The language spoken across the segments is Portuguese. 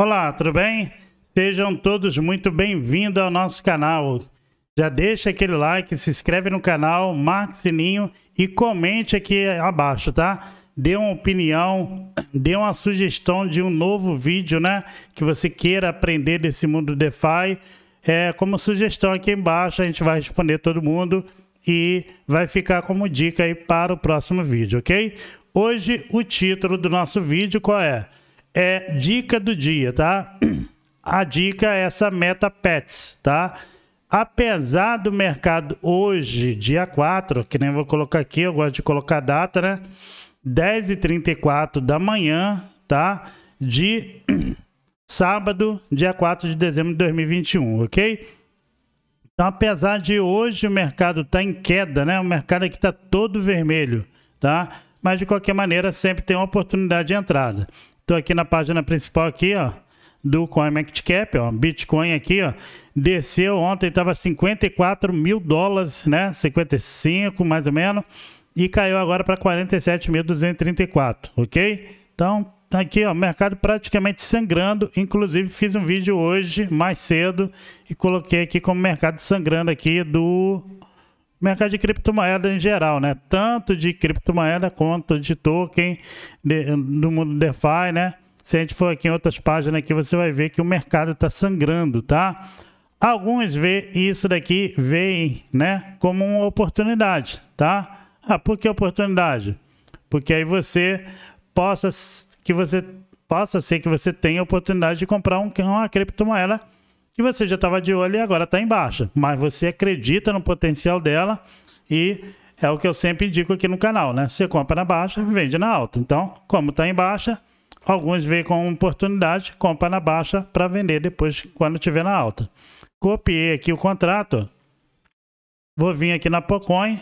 Olá, tudo bem? Sejam todos muito bem-vindos ao nosso canal. Já deixa aquele like, se inscreve no canal, marque o sininho e comente aqui abaixo, tá? Dê uma opinião, dê uma sugestão de um novo vídeo, né? Que você queira aprender desse mundo DeFi. É, como sugestão aqui embaixo, a gente vai responder todo mundo e vai ficar como dica aí para o próximo vídeo, ok? Hoje o título do nosso vídeo qual é? é dica do dia, tá? A dica é essa Meta Pets, tá? Apesar do mercado hoje, dia 4, que nem vou colocar aqui, eu gosto de colocar a data, né? 10h34 da manhã, tá? De sábado, dia 4 de dezembro de 2021, ok? Então, apesar de hoje o mercado tá em queda, né? O mercado aqui tá todo vermelho, tá? Mas de qualquer maneira, sempre tem uma oportunidade de entrada. Estou aqui na página principal aqui, ó, do CoinMarketCap, ó, Bitcoin aqui, ó, desceu ontem, estava 54 mil dólares, né, 55 mais ou menos, e caiu agora para 47.234, ok? Então, tá aqui, ó, mercado praticamente sangrando, inclusive fiz um vídeo hoje, mais cedo, e coloquei aqui como mercado sangrando aqui do mercado de criptomoeda em geral, né? Tanto de criptomoeda quanto de token de, do mundo DeFi, né? Se a gente for aqui em outras páginas aqui, você vai ver que o mercado está sangrando, tá? Alguns vê isso daqui, veem, né, como uma oportunidade, tá? Ah, por que oportunidade? Porque aí você possa que você possa ser que você tenha a oportunidade de comprar um, uma criptomoeda que você já estava de olho e agora está em baixa. Mas você acredita no potencial dela e é o que eu sempre indico aqui no canal, né? Você compra na baixa, vende na alta. Então, como está em baixa, alguns veem com oportunidade, compra na baixa para vender depois quando tiver na alta. Copiei aqui o contrato. Vou vir aqui na Pocoin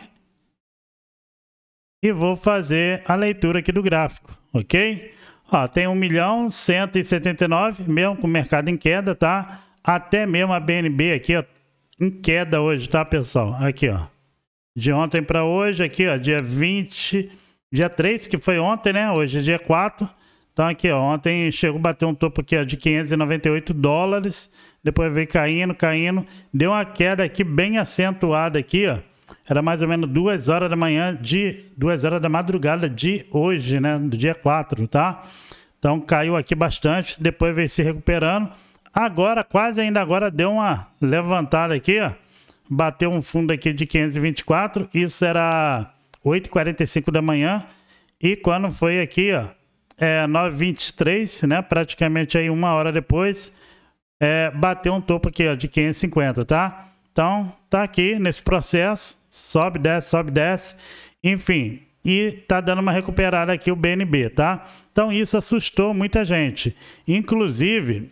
e vou fazer a leitura aqui do gráfico, ok? Ó, tem 1 milhão 179, mesmo com o mercado em queda, tá? Até mesmo a BNB aqui, ó, em queda hoje, tá, pessoal? Aqui, ó. De ontem para hoje, aqui, ó, dia 20, dia 3, que foi ontem, né? Hoje é dia 4. Então aqui, ó, ontem chegou a bater um topo aqui ó, de 598 dólares, depois veio caindo, caindo, deu uma queda aqui bem acentuada aqui, ó. Era mais ou menos 2 horas da manhã de 2 horas da madrugada de hoje, né, do dia 4, tá? Então caiu aqui bastante, depois veio se recuperando. Agora, quase ainda agora, deu uma levantada aqui, ó. Bateu um fundo aqui de 524. Isso era 8h45 da manhã. E quando foi aqui, ó, é 9h23, né? Praticamente aí uma hora depois, é, bateu um topo aqui, ó, de 550, tá? Então, tá aqui nesse processo. Sobe, desce, sobe, desce. Enfim, e tá dando uma recuperada aqui o BNB, tá? Então isso assustou muita gente. Inclusive,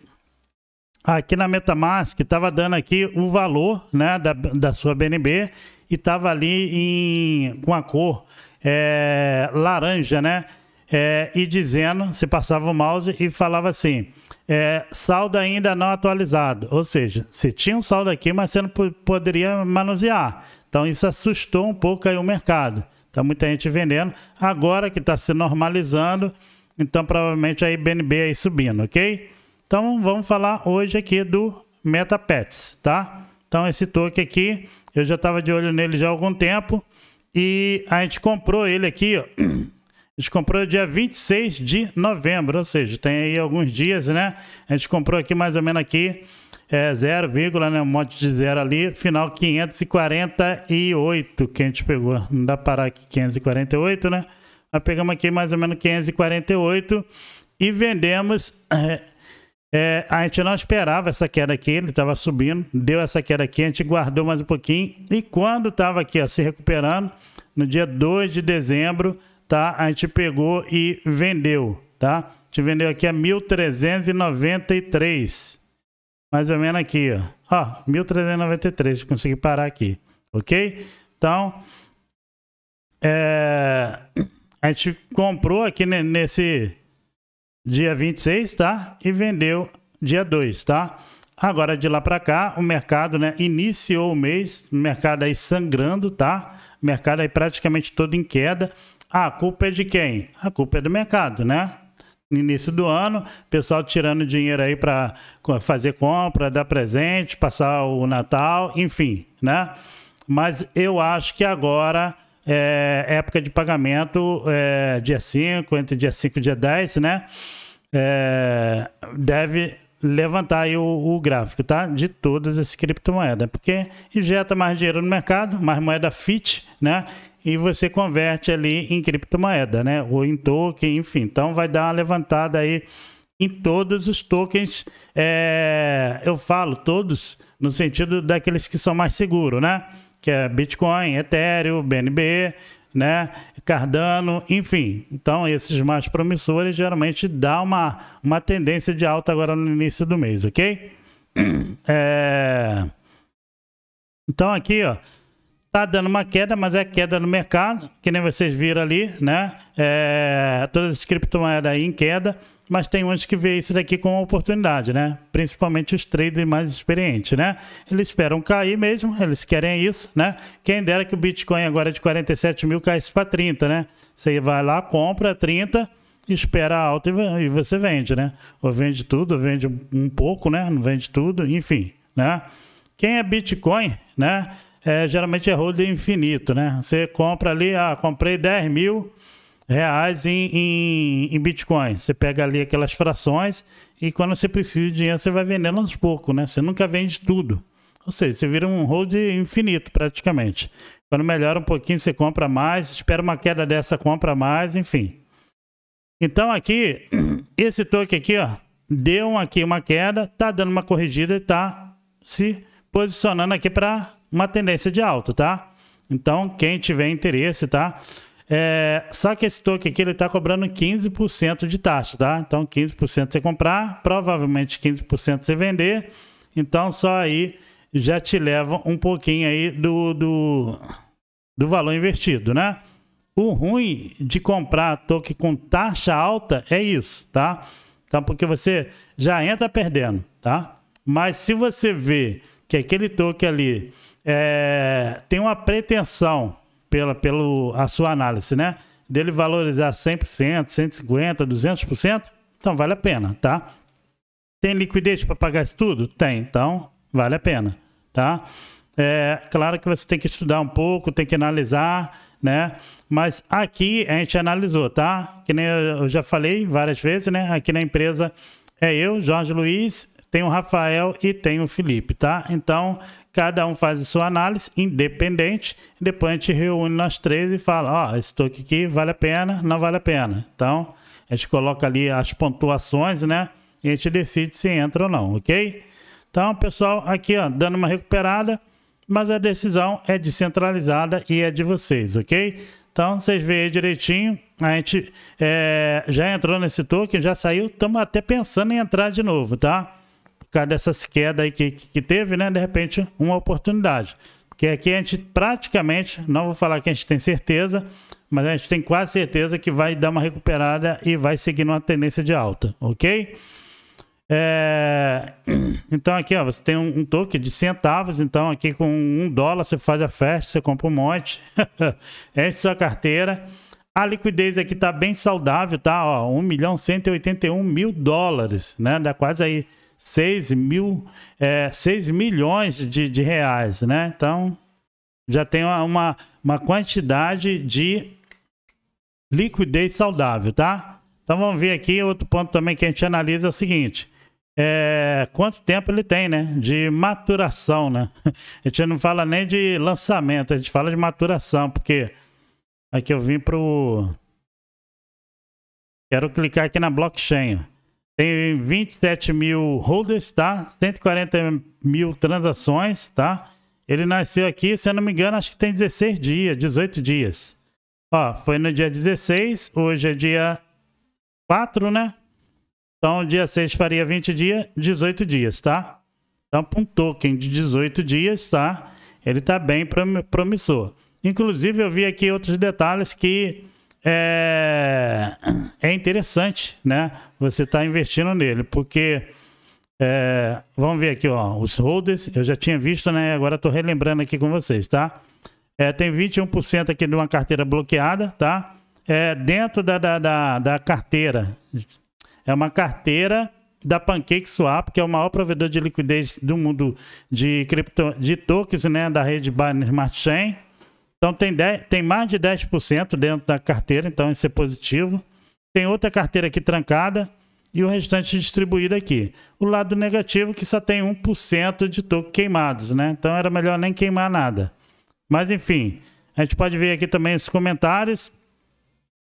aqui na MetaMask estava dando aqui o valor né, da, da sua BNB e estava ali em, com a cor é, laranja, né? É, e dizendo, você passava o mouse e falava assim, é, saldo ainda não atualizado. Ou seja, você tinha um saldo aqui, mas você não poderia manusear. Então isso assustou um pouco aí o mercado. Está muita gente vendendo, agora que está se normalizando, então provavelmente aí BNB aí subindo, ok? Então vamos falar hoje aqui do MetaPets, tá? Então esse token aqui, eu já estava de olho nele já há algum tempo e a gente comprou ele aqui, ó. A gente comprou dia 26 de novembro, ou seja, tem aí alguns dias, né? A gente comprou aqui mais ou menos aqui é, 0, né? Um monte de zero ali, final 548 que a gente pegou. Não dá para parar aqui 548, né? Nós pegamos aqui mais ou menos 548 e vendemos... É, é, a gente não esperava essa queda aqui, ele estava subindo, deu essa queda aqui, a gente guardou mais um pouquinho. E quando estava aqui ó, se recuperando, no dia 2 de dezembro, tá? a gente pegou e vendeu. Tá? A gente vendeu aqui a 1.393, mais ou menos aqui. Ó, ó 1.393, consegui parar aqui, ok? Então, é, a gente comprou aqui nesse dia 26, tá? E vendeu dia 2, tá? Agora de lá para cá, o mercado, né, iniciou o mês, o mercado aí sangrando, tá? O mercado aí praticamente todo em queda. Ah, a culpa é de quem? A culpa é do mercado, né? No início do ano, pessoal tirando dinheiro aí para fazer compra, dar presente, passar o Natal, enfim, né? Mas eu acho que agora é, época de pagamento é, dia 5, entre dia 5 e dia 10, né? É, deve levantar aí o, o, gráfico, tá? De todas as criptomoedas, porque injeta mais dinheiro no mercado, mais moeda fit, né? E você converte ali em criptomoeda, né? Ou em token, enfim. Então vai dar uma levantada aí em todos os tokens. É... eu falo todos no sentido daqueles que são mais seguros, né? que é Bitcoin, Ethereum, BNB, né? Cardano, enfim. Então, esses mais promissores geralmente dá uma, uma tendência de alta agora no início do mês, ok? É... Então, aqui, ó. Tá dando uma queda, mas é queda no mercado, que nem vocês viram ali, né? É, todas as criptomoedas aí em queda, mas tem uns que vê isso daqui como oportunidade, né? Principalmente os traders mais experientes, né? Eles esperam cair mesmo, eles querem isso, né? Quem dera que o Bitcoin agora de 47 mil caísse para 30, né? Você vai lá, compra 30 espera alta e você vende, né? Ou vende tudo, ou vende um pouco, né? Não vende tudo, enfim, né? Quem é Bitcoin, né? é, geralmente é holding infinito, né? Você compra ali, ah, comprei 10 mil reais em, em, em Bitcoin. Você pega ali aquelas frações e quando você precisa de dinheiro, você vai vendendo aos poucos, né? Você nunca vende tudo. Ou seja, você vira um hold infinito praticamente. Quando melhora um pouquinho, você compra mais, espera uma queda dessa, compra mais, enfim. Então aqui, esse token aqui, ó, deu aqui uma queda, tá dando uma corrigida e tá se posicionando aqui para uma tendência de alta, tá? Então, quem tiver interesse, tá? É, só que esse token aqui ele está cobrando 15% de taxa, tá? Então 15% você comprar, provavelmente 15% você vender. Então só aí já te leva um pouquinho aí do, do, do valor investido, né? O ruim de comprar token com taxa alta é isso, tá? Então porque você já entra perdendo, tá? Mas se você vê que aquele é token ali é, tem uma pretensão pela pelo, a sua análise, né? Dele valorizar 100%, 150%, 200%, então vale a pena, tá? Tem liquidez para pagar isso tudo? Tem, então vale a pena, tá? É claro que você tem que estudar um pouco, tem que analisar, né? Mas aqui a gente analisou, tá? Que nem eu já falei várias vezes, né? Aqui na empresa é eu, Jorge Luiz, tem o Rafael e tem o Felipe, tá? Então, cada um faz a sua análise independente, depois a gente reúne nós três e fala, ó, oh, esse toque aqui vale a pena, não vale a pena. Então, a gente coloca ali as pontuações, né? E a gente decide se entra ou não, ok? Então, pessoal, aqui, ó, dando uma recuperada, mas a decisão é descentralizada e é de vocês, ok? Então, vocês veem aí direitinho, a gente é, já entrou nesse token, já saiu, estamos até pensando em entrar de novo, Tá? causa dessas quedas aí que, que teve, né? De repente, uma oportunidade. Porque aqui a gente praticamente, não vou falar que a gente tem certeza, mas a gente tem quase certeza que vai dar uma recuperada e vai seguir uma tendência de alta, ok? É... Então aqui ó, você tem um, um toque de centavos, então aqui com um dólar você faz a festa, você compra um monte, enche sua carteira. A liquidez aqui tá bem saudável, tá? Ó, 1 milhão 181 mil dólares, né? Dá quase aí 6 mil, é, 6 milhões de, de reais, né? Então, já tem uma, uma quantidade de liquidez saudável, tá? Então vamos ver aqui outro ponto também que a gente analisa é o seguinte. É, quanto tempo ele tem, né? De maturação, né? A gente não fala nem de lançamento, a gente fala de maturação, porque aqui eu vim pro... Quero clicar aqui na blockchain, tem 27 mil holders, tá? 140 mil transações, tá? Ele nasceu aqui, se eu não me engano, acho que tem 16 dias, 18 dias. Ó, foi no dia 16, hoje é dia 4, né? Então, dia 6 faria 20 dias, 18 dias, tá? Então, para um token de 18 dias, tá? Ele tá bem promissor. Inclusive, eu vi aqui outros detalhes que é, é interessante, né? Você está investindo nele, porque é, vamos ver aqui, ó, os holders, eu já tinha visto, né? Agora estou relembrando aqui com vocês, tá? É, tem 21% aqui de uma carteira bloqueada, tá? É, dentro da, da, da, da carteira, é uma carteira da PancakeSwap, que é o maior provedor de liquidez do mundo de, cripto, de tokens, né, da rede Binance Smart Chain. Então tem, 10, tem mais de 10% dentro da carteira, então isso é positivo. Tem outra carteira aqui trancada e o restante distribuído aqui. O lado negativo que só tem 1% de token queimados, né? Então era melhor nem queimar nada. Mas enfim, a gente pode ver aqui também os comentários.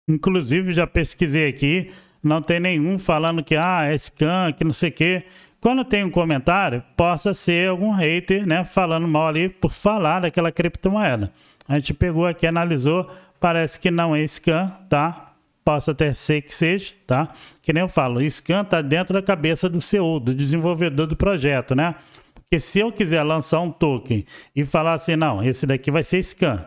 Inclusive já pesquisei aqui, não tem nenhum falando que ah, é scan, que não sei o quê quando tem um comentário, possa ser algum hater, né, falando mal ali por falar daquela criptomoeda. A gente pegou aqui, analisou, parece que não é scan, tá? Possa até ser que seja, tá? Que nem eu falo, scan tá dentro da cabeça do CEO, do desenvolvedor do projeto, né? Porque se eu quiser lançar um token e falar assim, não, esse daqui vai ser scan,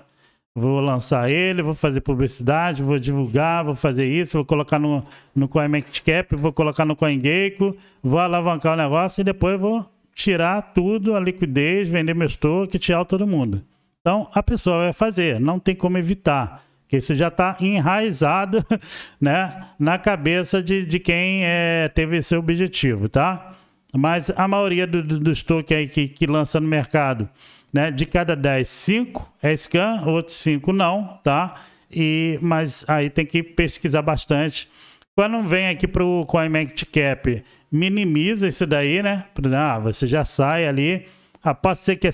Vou lançar ele, vou fazer publicidade, vou divulgar, vou fazer isso, vou colocar no, no CoinMarketCap, vou colocar no CoinGecko, vou alavancar o negócio e depois vou tirar tudo, a liquidez, vender meu estoque, tirar todo mundo. Então, a pessoa vai fazer, não tem como evitar que isso já está enraizado né, na cabeça de, de quem é, teve esse objetivo, tá? Mas a maioria dos do, aí que, que lança no mercado né? De cada 10, 5 é scan, outros 5 não, tá? E, mas aí tem que pesquisar bastante. Quando vem aqui para o CoinMarketCap, minimiza isso daí, né? Ah, você já sai ali. Ah, pode ser que, é,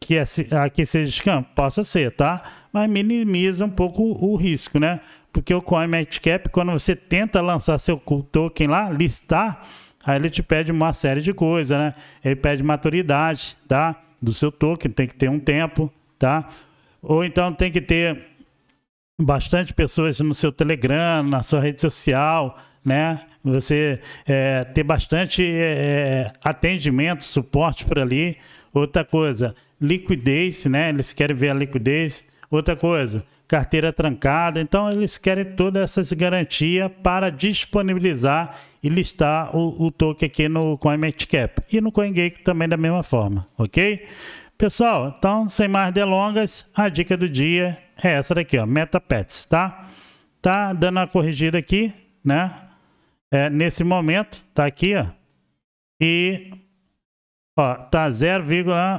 que, é, que seja scam? Possa ser, tá? Mas minimiza um pouco o, o risco, né? Porque o CoinMarketCap, quando você tenta lançar seu token lá, listar, aí ele te pede uma série de coisas, né? Ele pede maturidade, tá? do seu token, tem que ter um tempo, tá? Ou então tem que ter bastante pessoas no seu Telegram, na sua rede social, né? Você é, ter bastante é, é atendimento, suporte por ali. Outra coisa, liquidez, né? Eles querem ver a liquidez. Outra coisa, carteira trancada. Então, eles querem todas essas garantias para disponibilizar e listar o, o token aqui no CoinMarketCap e no CoinGeek também da mesma forma, ok? Pessoal, então, sem mais delongas, a dica do dia é essa daqui, ó, MetaPets, tá? Tá dando uma corrigida aqui, né? É, nesse momento, tá aqui, ó. E Ó, tá 0,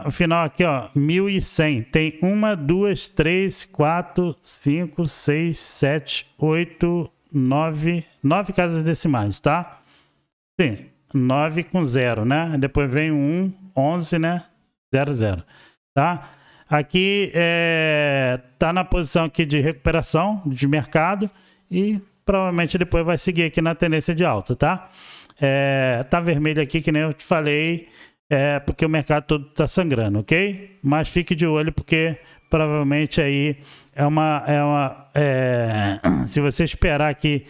o final aqui, ó, 1100. Tem 1, 2, 3, 4, 5, 6, 7, 8, 9, 9 casas decimais, tá? Sim, 9 com 0, né? Depois vem 1, 11, né? 0, 0, tá? Aqui é, tá na posição aqui de recuperação de mercado e provavelmente depois vai seguir aqui na tendência de alta, tá? É, tá vermelho aqui, que nem eu te falei, é porque o mercado todo está sangrando, ok? Mas fique de olho porque provavelmente aí é uma é uma é, se você esperar que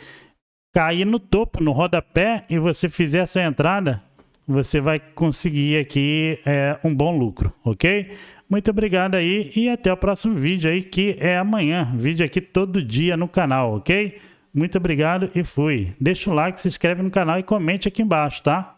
cair no topo, no rodapé e você fizer essa entrada, você vai conseguir aqui é, um bom lucro, ok? Muito obrigado aí e até o próximo vídeo aí que é amanhã. Vídeo aqui todo dia no canal, ok? Muito obrigado e fui. Deixa o like, se inscreve no canal e comente aqui embaixo, tá?